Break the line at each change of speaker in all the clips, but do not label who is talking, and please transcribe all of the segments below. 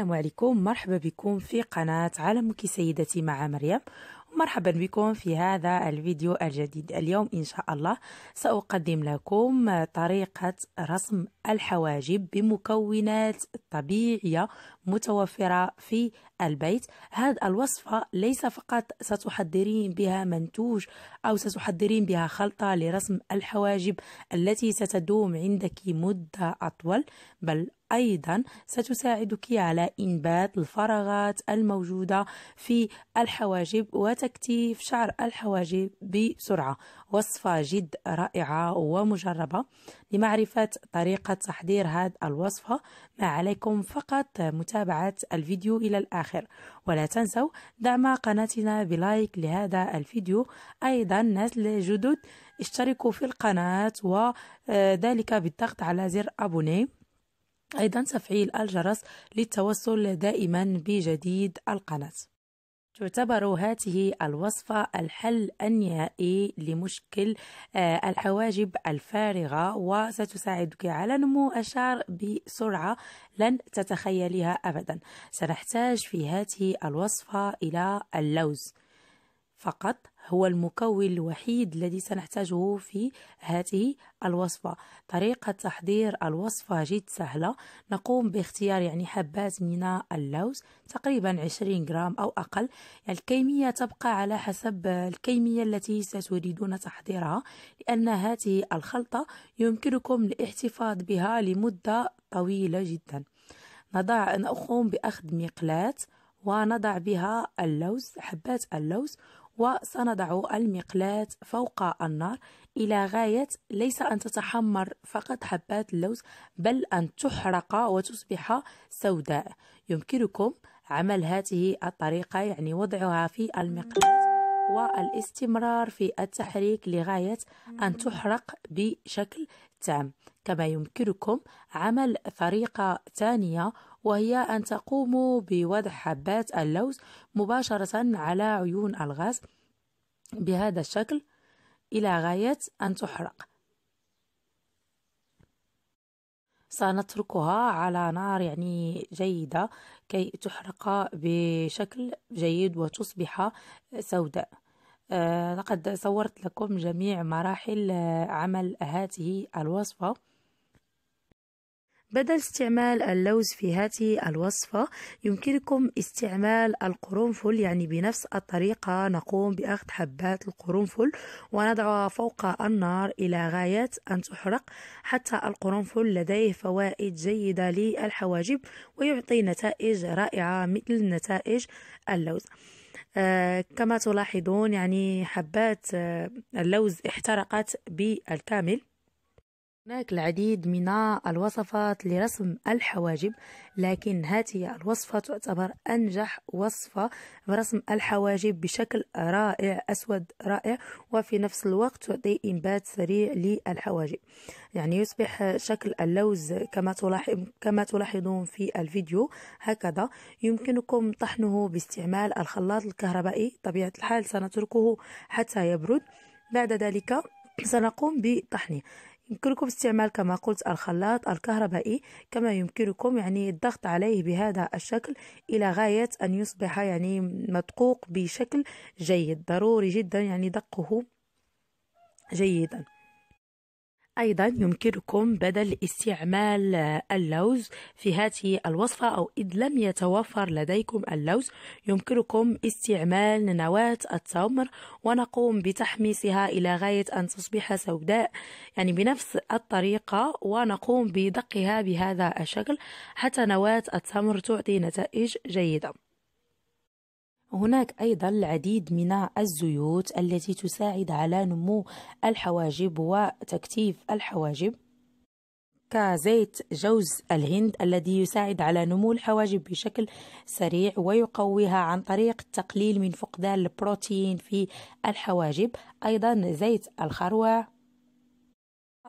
السلام عليكم مرحبا بكم في قناة عالمك سيدتي مع مريم مرحبا بكم في هذا الفيديو الجديد اليوم إن شاء الله سأقدم لكم طريقة رسم الحواجب بمكونات طبيعية متوفرة في البيت هذا الوصفة ليس فقط ستحضرين بها منتوج أو ستحضرين بها خلطة لرسم الحواجب التي ستدوم عندك مدة أطول بل أيضا ستساعدك على إنبات الفراغات الموجودة في الحواجب وتكتيف شعر الحواجب بسرعة وصفة جد رائعة ومجربة لمعرفة طريقة تحضير هذه الوصفة ما عليكم فقط متابعة الفيديو إلى الآخر ولا تنسوا دعم قناتنا بلايك لهذا الفيديو أيضا ناس الجدد اشتركوا في القناة وذلك بالضغط على زر أبوني أيضا تفعيل الجرس للتوصل دائما بجديد القناة تعتبر هذه الوصفة الحل النهائي لمشكل آه، الحواجب الفارغة وستساعدك على نمو الشعر بسرعة لن تتخيلها أبدا سنحتاج في هذه الوصفة إلى اللوز فقط هو المكون الوحيد الذي سنحتاجه في هذه الوصفة طريقة تحضير الوصفة جد سهلة نقوم باختيار يعني حبات من اللوز تقريبا 20 غرام أو أقل يعني الكمية تبقى على حسب الكمية التي ستريدون تحضيرها لأن هذه الخلطة يمكنكم الاحتفاظ بها لمدة طويلة جدا نضع نقوم بأخذ مقلاة ونضع بها اللوز حبات اللوز وسنضع المقلاة فوق النار إلى غاية ليس أن تتحمر فقط حبات اللوز بل أن تحرق وتصبح سوداء يمكنكم عمل هذه الطريقة يعني وضعها في المقلاة والاستمرار في التحريك لغاية أن تحرق بشكل تام كما يمكنكم عمل طريقة ثانية وهي أن تقوموا بوضع حبات اللوز مباشرة على عيون الغاز بهذا الشكل إلى غاية أن تحرق سنتركها على نار يعني جيدة كي تحرق بشكل جيد وتصبح سوداء آه، لقد صورت لكم جميع مراحل عمل هذه الوصفة بدل استعمال اللوز في هذه الوصفة يمكنكم استعمال القرنفل يعني بنفس الطريقة نقوم بأخذ حبات القرنفل ونضعها فوق النار إلى غاية أن تحرق حتى القرنفل لديه فوائد جيدة للحواجب ويعطي نتائج رائعة مثل نتائج اللوز آه كما تلاحظون يعني حبات آه اللوز احترقت بالكامل هناك العديد من الوصفات لرسم الحواجب لكن هذه الوصفة تعتبر أنجح وصفة برسم الحواجب بشكل رائع أسود رائع وفي نفس الوقت تعطي إنبات سريع للحواجب يعني يصبح شكل اللوز كما تلاحظ كما تلاحظون في الفيديو هكذا يمكنكم طحنه باستعمال الخلاط الكهربائي طبيعة الحال سنتركه حتى يبرد بعد ذلك سنقوم بطحنه يمكنكم استعمال كما قلت الخلاط الكهربائي كما يمكنكم يعني الضغط عليه بهذا الشكل إلى غاية أن يصبح يعني مدقوق بشكل جيد ضروري جدا يعني دقه جيدا أيضا يمكنكم بدل استعمال اللوز في هذه الوصفة أو إذ لم يتوفر لديكم اللوز يمكنكم استعمال نواة التمر ونقوم بتحميصها إلى غاية أن تصبح سوداء يعني بنفس الطريقة ونقوم بدقها بهذا الشكل حتى نواة التمر تعطي نتائج جيدة هناك أيضا العديد من الزيوت التي تساعد على نمو الحواجب وتكتيف الحواجب كزيت جوز الهند الذي يساعد على نمو الحواجب بشكل سريع ويقويها عن طريق التقليل من فقدان البروتين في الحواجب أيضا زيت الخروع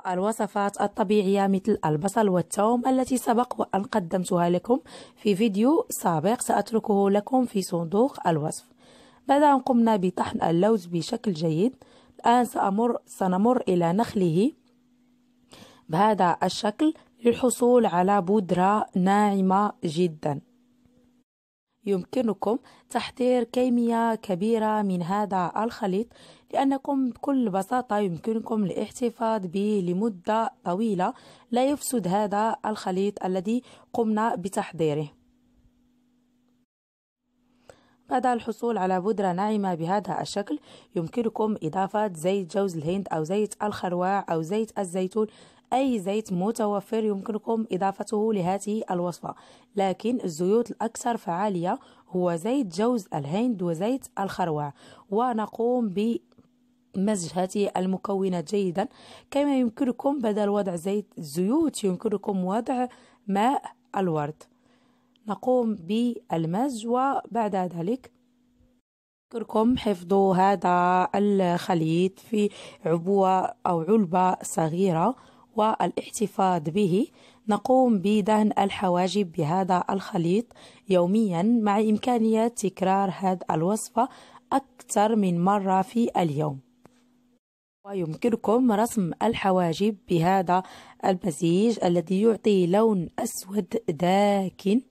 الوصفات الطبيعية مثل البصل والثوم التي سبق وأن قدمتها لكم في فيديو سابق سأتركه لكم في صندوق الوصف بعد أن قمنا بطحن اللوز بشكل جيد الآن سأمر سنمر إلى نخله بهذا الشكل للحصول على بودرة ناعمة جداً يمكنكم تحضير كمية كبيرة من هذا الخليط لأنكم بكل بساطة يمكنكم الاحتفاظ به لمدة طويلة لا يفسد هذا الخليط الذي قمنا بتحضيره بعد الحصول على بودرة ناعمة بهذا الشكل يمكنكم إضافة زيت جوز الهند أو زيت الخروع أو زيت الزيتون أي زيت متوفر يمكنكم إضافته لهذه الوصفة لكن الزيوت الأكثر فعالية هو زيت جوز الهند وزيت الخروع ونقوم ب مزج هذه المكونات جيدا كما يمكنكم بدل وضع زيت زيوت يمكنكم وضع ماء الورد نقوم بالمزج وبعد ذلك أذكركم حفظوا هذا الخليط في عبوة أو علبة صغيرة والاحتفاظ به نقوم بدهن الحواجب بهذا الخليط يوميا مع إمكانية تكرار هذه الوصفة أكثر من مرة في اليوم ويمكنكم رسم الحواجب بهذا المزيج الذي يعطي لون أسود داكن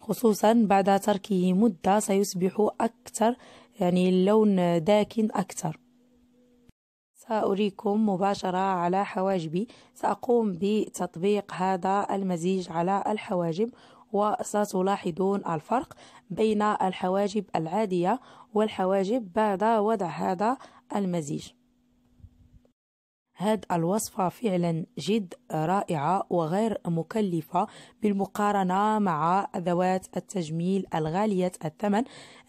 خصوصا بعد تركه مدة سيصبح أكثر يعني اللون داكن أكثر سأريكم مباشرة على حواجبي سأقوم بتطبيق هذا المزيج على الحواجب وستلاحظون الفرق بين الحواجب العادية والحواجب بعد وضع هذا المزيج هاد الوصفة فعلا جد رائعة وغير مكلفة بالمقارنة مع أدوات التجميل الغالية الثمن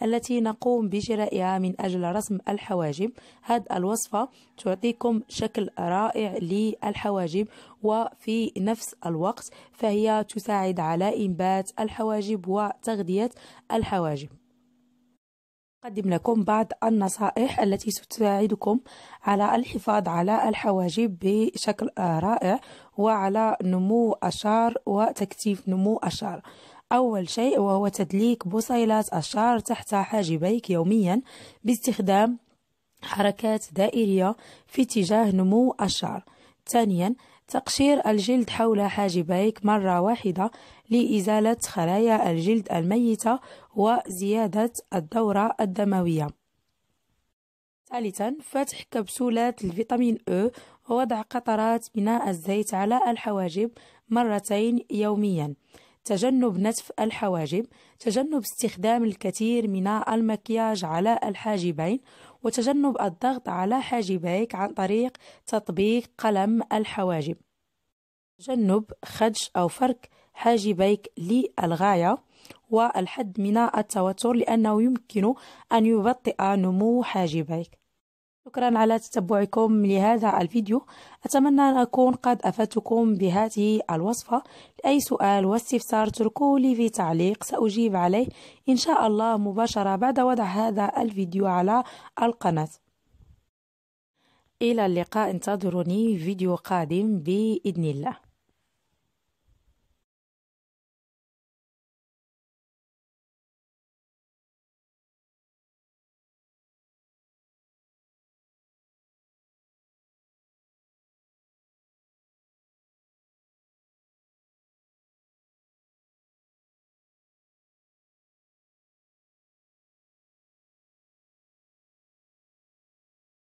التي نقوم بشرائها من أجل رسم الحواجب هاد الوصفة تعطيكم شكل رائع للحواجب وفي نفس الوقت فهي تساعد على إنبات الحواجب وتغذية الحواجب أقدم لكم بعض النصائح التي ستساعدكم على الحفاظ على الحواجب بشكل آه، رائع وعلى نمو الشعر وتكثيف نمو الشعر أول شيء وهو تدليك بصيلات الشعر تحت حاجبيك يوميا باستخدام حركات دائرية في اتجاه نمو الشعر ثانيا تقشير الجلد حول حاجبيك مرة واحدة لإزالة خلايا الجلد الميتة وزيادة الدورة الدموية ثالثا فتح كبسولات الفيتامين أو ووضع قطرات من الزيت على الحواجب مرتين يوميا تجنب نتف الحواجب تجنب استخدام الكثير من المكياج على الحاجبين وتجنب الضغط على حاجبيك عن طريق تطبيق قلم الحواجب تجنب خدش أو فرك حاجبيك للغاية والحد من التوتر لأنه يمكن أن يبطئ نمو حاجبيك شكرا على تتبعكم لهذا الفيديو أتمنى أن أكون قد أفدتكم بهذه الوصفة لأي سؤال واستفسار اتركوا لي في تعليق سأجيب عليه إن شاء الله مباشرة بعد وضع هذا الفيديو على القناة إلى اللقاء انتظروني فيديو قادم بإذن الله